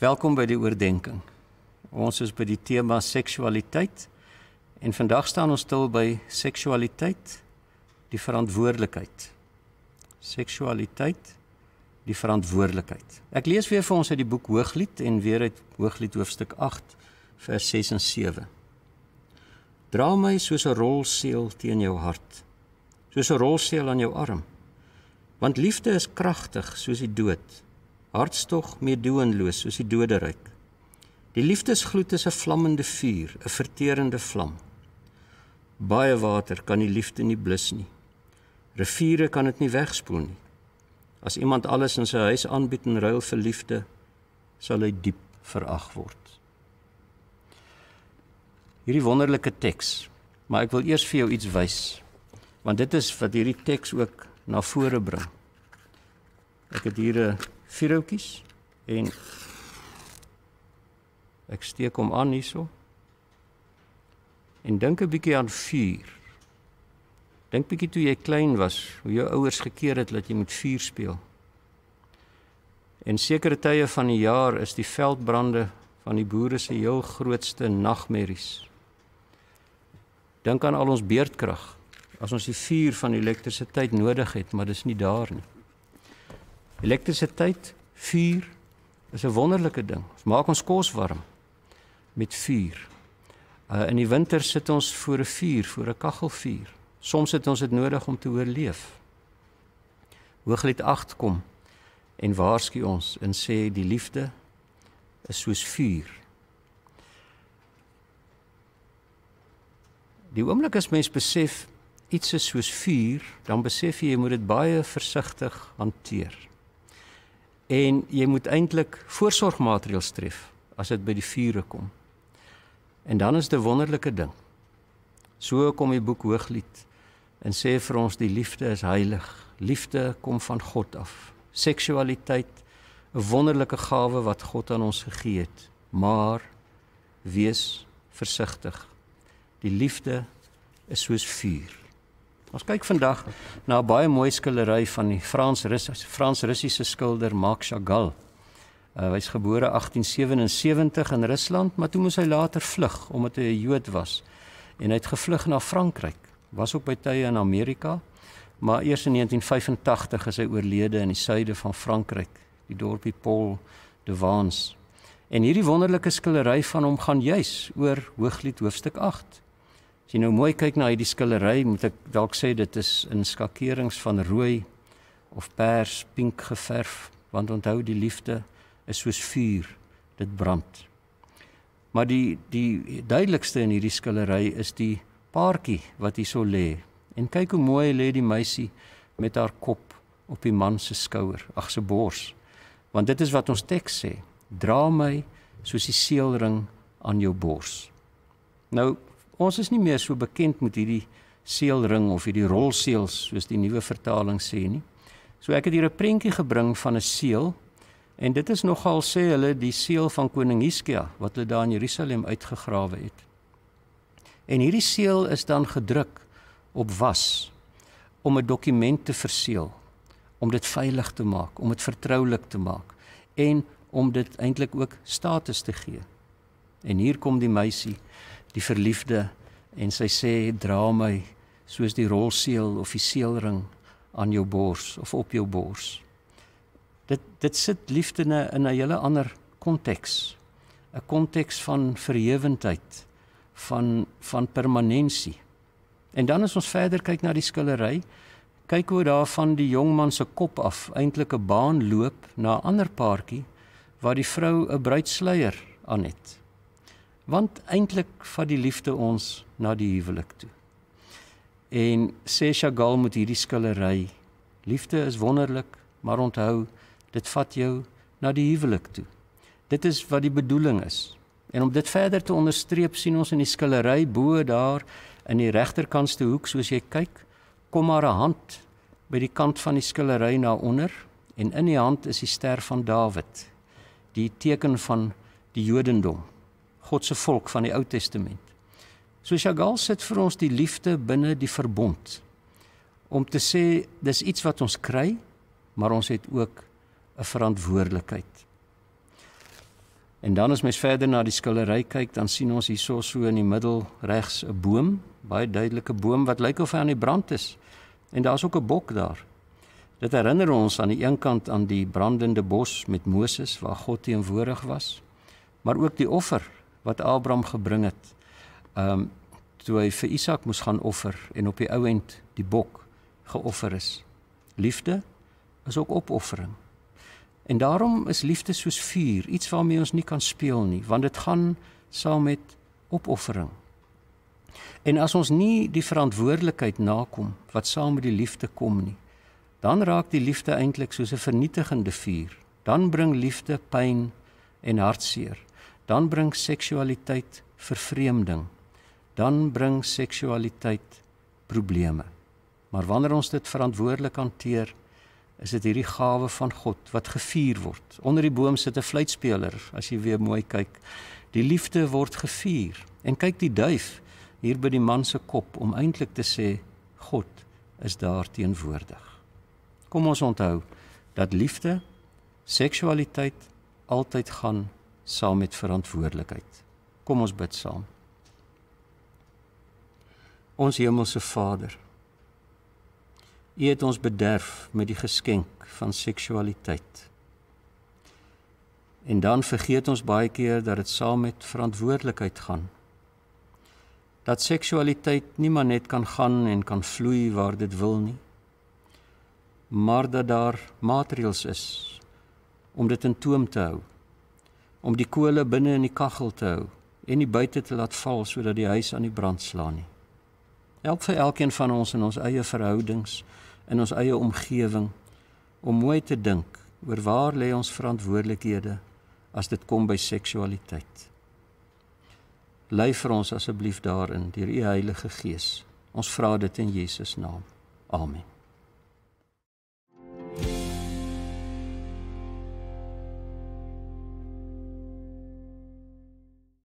Welkom by die oordeenking. Ons is by die tema seksualiteit en vandag staan ons stil by seksualiteit, die verantwoordelikheid. Seksualiteit, die verantwoordelikheid. Ek lees weer vir ons uit die boek Hooglied en weer uit Hooglied hoofstuk 8 vers 6 en 7. Dra my soos 'n rolseël teen jou hart, soos 'n rolseël aan jou arm. Want liefde is kragtig soos die dood hartstog meedoenloos soos die doderyk. Die liefdesgloed is 'n vlammende vuur, 'n verterende vlam. Baie water kan die liefde nie blus nie. Riviere kan dit nie wegspoel nie. As iemand alles in sy huis aanbied in ruil vir liefde, sal hy diep verag word. Hierdie wonderlike teks, maar ek wil eers vir jou iets wys, want dit is wat hierdie teks ook na vore bring. Ek het hier 'n vuurhoutjies en ek steek hom aan hierso. En dink 'n bietjie aan vuur. Dink bietjie toe jy klein was, hoe jou ouers gekeer het dat jy moet vuur speel. En sekere tye van die jaar is die veldbrande van die boere se heel grootste nagmerries. Dink aan al ons beerdkrag as ons die vuur van elektrisiteit nodig het, maar dis nie daar nie. Elektrisiteit, vuur is 'n wonderlike ding. Ons maak ons kos warm met vuur. Uh in die winter sit ons voor 'n vuur, voor 'n kaggelvuur. Soms het ons dit nodig om te oorleef. Hooglied 8 kom en waarsku ons en sê die liefde is soos vuur. Die oomblik as mens besef iets is soos vuur, dan besef jy jy moet dit baie versigtig hanteer en jy moet eintlik voorsorgmaatreëls tref as dit by die vure kom. En dan is dit 'n wonderlike ding. So kom die boek Hooglied en sê vir ons die liefde is heilig. Liefde kom van God af. Seksualiteit 'n wonderlike gawe wat God aan ons gegee het, maar wees versigtig. Die liefde is soos vuur. Ons kyk vandag na 'n baie mooi skildery van die Frans-Russiese Frans-Russiese skilder Max Chagall. Uh, hy is gebore 1877 in Rusland, maar toe moes hy later vlug omdat hy 'n Jood was en hy het gevlug na Frankryk. Was ook by tye in Amerika, maar eers in 1985 is hy oorlede in die suide van Frankryk, die dorpie Paul de Vans. En hierdie wonderlike skildery van hom gaan juis oor Hooglied hoofstuk 8. As jy nou mooi kyk na hierdie skildery, moet ek dalk sê dit is in skakerings van rooi of pers, pink geverf, want onthou die liefde is soos vuur, dit brand. Maar die die duidelikste in hierdie skildery is die paartjie wat hier so lê. En kyk hoe mooi lê die meisie met haar kop op die man se skouer, ag se bors. Want dit is wat ons teks sê: Dra my soos die seelring aan jou bors. Nou, ons is nie meer so bekend met hierdie seelring of hierdie rolseels soos die nuwe vertaling sê nie. So ek het hier 'n prentjie gebring van 'n seël en dit is nogal sê hulle die seël van koning Hiskia wat hulle daar in Jerusalem uitgegrawe het. En hierdie seël is dan gedruk op was om 'n dokument te verseël, om dit veilig te maak, om dit vertroulik te maak en om dit eintlik ook status te gee. En hier kom die meisie die verliefde en sy sê dra my soos die rolseël of die seelring aan jou bors of op jou bors. Dit dit sit liefde in 'n in 'n hele ander konteks. 'n Konteks van verhewendheid, van van permanentie. En dan as ons verder kyk na die skildery, kyk hoe daar van die jong man se kop af eintlik 'n baan loop na 'n ander paartjie waar die vrou 'n bruidsluier aan het want eintlik vat die liefde ons na die huwelik toe. En sê Chagall met hierdie skildery, liefde is wonderlik, maar onthou, dit vat jou na die huwelik toe. Dit is wat die bedoeling is. En om dit verder te onderstreep, sien ons in die skildery bo daar in die regterkantste hoek, soos jy kyk, kom haar hand by die kant van die skildery na onder en in die hand is die ster van Dawid, die teken van die Jodendom. God se volk van die Ou Testament. So Chagall sit vir ons die liefde binne die verbond om te sê dis iets wat ons kry, maar ons het ook 'n verantwoordelikheid. En dan as mens verder na die skildery kyk, dan sien ons hierso so in die middel regs 'n boom, baie duidelike boom wat lyk of hy aan die brand is. En daar's ook 'n bok daar. Dit herinner ons aan die een kant aan die brandende bos met Moses waar God teenwoordig was, maar ook die offer wat Abraham gebring het. Ehm um, toe hy vir Isak moes gaan offer en op die ou end die bok geoffer is. Liefde is ook opoffering. En daarom is liefde soos vuur, iets waarmee ons nie kan speel nie, want dit gaan saam met opoffering. En as ons nie die verantwoordelikheid nakom wat saam met die liefde kom nie, dan raak die liefde eintlik soos 'n vernietigende vuur. Dan bring liefde pyn en hartseer dan bring seksualiteit vervreemding. Dan bring seksualiteit probleme. Maar wanneer ons dit verantwoordelik hanteer, is dit hierdie gawe van God wat gevier word. Onder die boom sit 'n fluitspeler, as jy weer mooi kyk. Die liefde word gevier. En kyk die duif hier by die man se kop om eintlik te sê God is daar teenwoordig. Kom ons onthou dat liefde, seksualiteit altyd gaan saam met verantwoordelikheid. Kom ons bid saam. Ons hemelse Vader, U het ons bederf met die geskenk van seksualiteit. En dan vergeet ons baie keer dat dit saam met verantwoordelikheid gaan. Dat seksualiteit nie maar net kan gaan en kan vloei waar dit wil nie, maar dat daar maatreëls is om dit in toom te hou om die kole binne in die kaggel te hou en nie buite te laat val sodat die huis aan die brand slaan nie. Help vir elkeen van ons in ons eie verhoudings en ons eie omgewing om mooi te dink oor waar lê ons verantwoordelikhede as dit kom by seksualiteit. Lei vir ons asseblief daarin deur u Heilige Gees. Ons vra dit in Jesus naam. Amen.